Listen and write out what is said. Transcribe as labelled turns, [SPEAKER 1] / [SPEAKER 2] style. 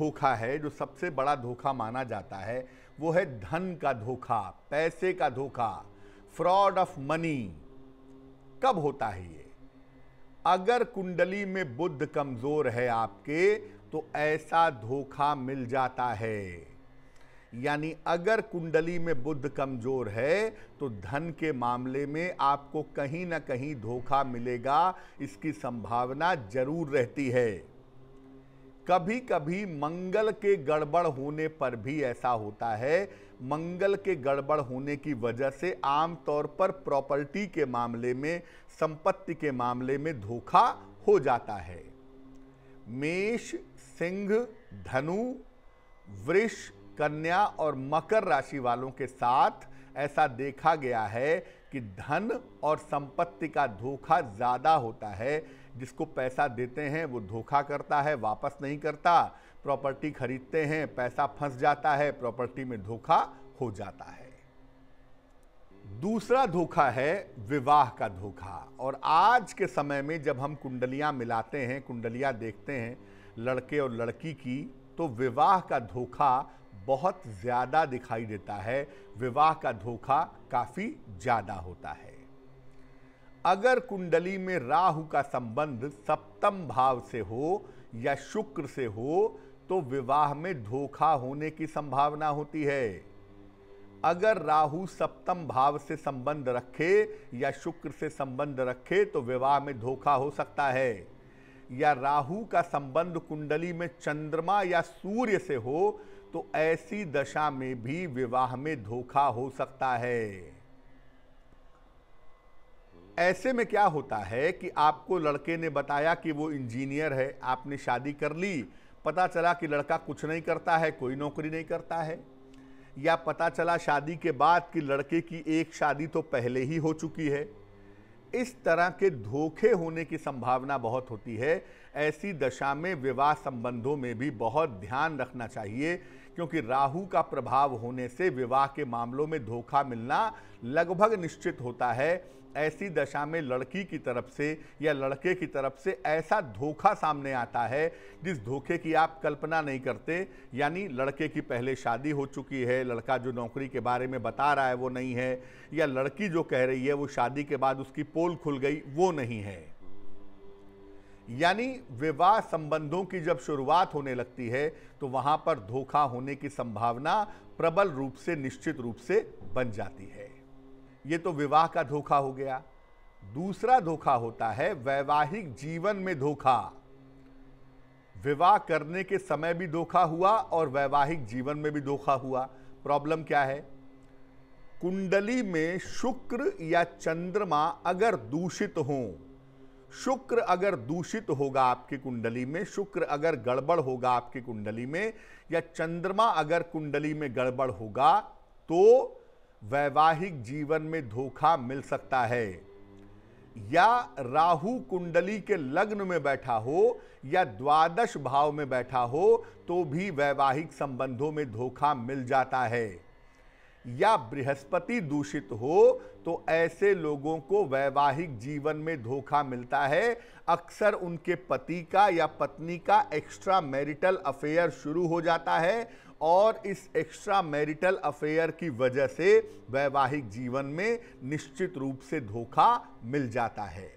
[SPEAKER 1] धोखा है जो सबसे बड़ा धोखा माना जाता है वो है धन का धोखा पैसे का धोखा फ्रॉड ऑफ मनी कब होता है ये अगर कुंडली में बुद्ध कमजोर है आपके तो ऐसा धोखा मिल जाता है यानी अगर कुंडली में बुद्ध कमजोर है तो धन के मामले में आपको कहीं ना कहीं धोखा मिलेगा इसकी संभावना जरूर रहती है कभी कभी मंगल के गड़बड़ होने पर भी ऐसा होता है मंगल के गड़बड़ होने की वजह से आमतौर पर प्रॉपर्टी के मामले में संपत्ति के मामले में धोखा हो जाता है मेष सिंह धनु वृष कन्या और मकर राशि वालों के साथ ऐसा देखा गया है कि धन और संपत्ति का धोखा ज़्यादा होता है जिसको पैसा देते हैं वो धोखा करता है वापस नहीं करता प्रॉपर्टी खरीदते हैं पैसा फंस जाता है प्रॉपर्टी में धोखा हो जाता है दूसरा धोखा है विवाह का धोखा और आज के समय में जब हम कुंडलियां मिलाते हैं कुंडलियां देखते हैं लड़के और लड़की की तो विवाह का धोखा बहुत ज़्यादा दिखाई देता है विवाह का धोखा काफ़ी ज़्यादा होता है अगर कुंडली में राहु का संबंध सप्तम भाव से हो या शुक्र से हो तो विवाह में धोखा होने की संभावना होती है अगर राहु सप्तम भाव से संबंध रखे या शुक्र से संबंध रखे तो विवाह में धोखा हो सकता है या राहु का संबंध कुंडली में चंद्रमा या सूर्य से हो तो ऐसी दशा में भी विवाह में धोखा हो सकता है ऐसे में क्या होता है कि आपको लड़के ने बताया कि वो इंजीनियर है आपने शादी कर ली पता चला कि लड़का कुछ नहीं करता है कोई नौकरी नहीं करता है या पता चला शादी के बाद कि लड़के की एक शादी तो पहले ही हो चुकी है इस तरह के धोखे होने की संभावना बहुत होती है ऐसी दशा में विवाह संबंधों में भी बहुत ध्यान रखना चाहिए क्योंकि राहु का प्रभाव होने से विवाह के मामलों में धोखा मिलना लगभग निश्चित होता है ऐसी दशा में लड़की की तरफ से या लड़के की तरफ से ऐसा धोखा सामने आता है जिस धोखे की आप कल्पना नहीं करते यानी लड़के की पहले शादी हो चुकी है लड़का जो नौकरी के बारे में बता रहा है वो नहीं है या लड़की जो कह रही है वो शादी के बाद उसकी पोल खुल गई वो नहीं है यानी विवाह संबंधों की जब शुरुआत होने लगती है तो वहां पर धोखा होने की संभावना प्रबल रूप से निश्चित रूप से बन जाती है ये तो विवाह का धोखा हो गया दूसरा धोखा होता है वैवाहिक जीवन में धोखा विवाह करने के समय भी धोखा हुआ और वैवाहिक जीवन में भी धोखा हुआ प्रॉब्लम क्या है कुंडली में शुक्र या चंद्रमा अगर दूषित हों शुक्र अगर दूषित होगा आपकी कुंडली में शुक्र अगर गड़बड़ होगा आपकी कुंडली में या चंद्रमा अगर कुंडली में गड़बड़ होगा तो वैवाहिक जीवन में धोखा मिल सकता है या राहु कुंडली के लग्न में बैठा हो या द्वादश भाव में बैठा हो तो भी वैवाहिक संबंधों में धोखा मिल जाता है या बृहस्पति दूषित हो तो ऐसे लोगों को वैवाहिक जीवन में धोखा मिलता है अक्सर उनके पति का या पत्नी का एक्स्ट्रा मैरिटल अफेयर शुरू हो जाता है और इस एक्स्ट्रा मैरिटल अफेयर की वजह से वैवाहिक जीवन में निश्चित रूप से धोखा मिल जाता है